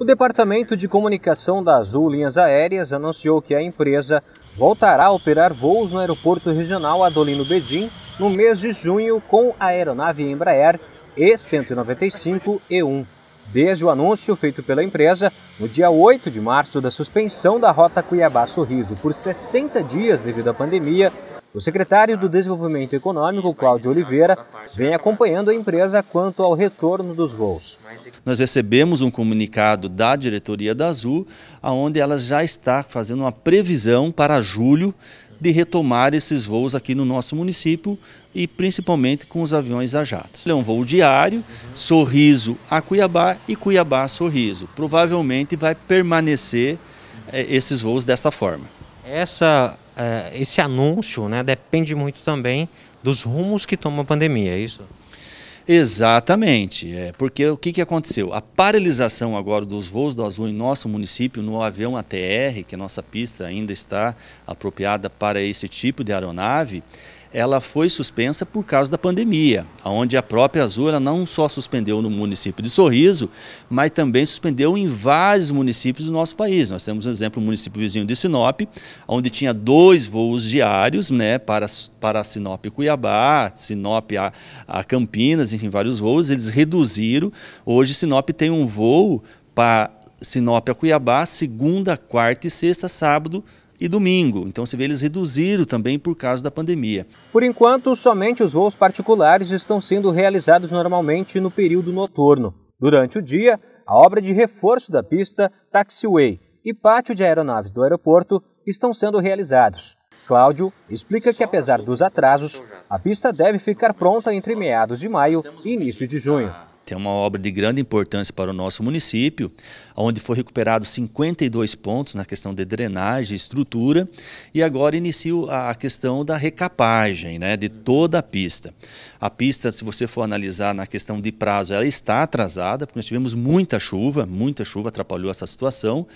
O Departamento de Comunicação da Azul Linhas Aéreas anunciou que a empresa voltará a operar voos no aeroporto regional Adolino Bedim no mês de junho com a aeronave Embraer E195E1. Desde o anúncio feito pela empresa no dia 8 de março da suspensão da rota Cuiabá-Sorriso por 60 dias devido à pandemia, o secretário do Desenvolvimento Econômico, Cláudio Oliveira, vem acompanhando a empresa quanto ao retorno dos voos. É Nós recebemos um comunicado da diretoria da Azul, onde ela já está fazendo uma previsão para julho de retomar esses voos aqui no nosso município e principalmente com os aviões a jato. É um voo diário, Sorriso a Cuiabá e Cuiabá a Sorriso. Provavelmente vai permanecer eh, esses voos dessa forma. Essa, é, esse anúncio né, depende muito também dos rumos que toma a pandemia, é isso? Exatamente, é, porque o que, que aconteceu? A paralisação agora dos voos do Azul em nosso município, no avião ATR, que a nossa pista ainda está apropriada para esse tipo de aeronave, ela foi suspensa por causa da pandemia, onde a própria Azul não só suspendeu no município de Sorriso, mas também suspendeu em vários municípios do nosso país. Nós temos um exemplo, o um município vizinho de Sinop, onde tinha dois voos diários né, para, para Sinop Cuiabá, Sinop a, a Campinas, enfim, vários voos, eles reduziram. Hoje Sinop tem um voo para Sinop a Cuiabá, segunda, quarta e sexta, sábado, e domingo. Então você vê eles reduziram também por causa da pandemia. Por enquanto, somente os voos particulares estão sendo realizados normalmente no período noturno. Durante o dia, a obra de reforço da pista, taxiway e pátio de aeronaves do aeroporto estão sendo realizados. Cláudio explica que, apesar dos atrasos, a pista deve ficar pronta entre meados de maio e início de junho tem uma obra de grande importância para o nosso município, onde foi recuperado 52 pontos na questão de drenagem, estrutura, e agora inicia a questão da recapagem né, de toda a pista. A pista, se você for analisar na questão de prazo, ela está atrasada, porque nós tivemos muita chuva, muita chuva atrapalhou essa situação,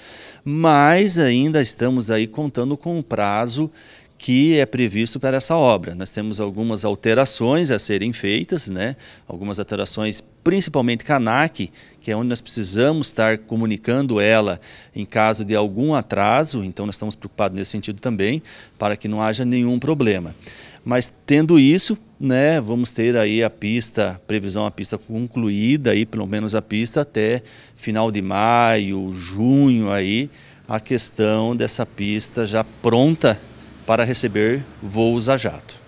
mas ainda estamos aí contando com um prazo que é previsto para essa obra. Nós temos algumas alterações a serem feitas, né? algumas alterações, principalmente Canac, que é onde nós precisamos estar comunicando ela em caso de algum atraso, então nós estamos preocupados nesse sentido também, para que não haja nenhum problema. Mas tendo isso, né, vamos ter aí a pista, previsão a pista concluída aí, pelo menos a pista até final de maio, junho aí, a questão dessa pista já pronta para receber voos a jato.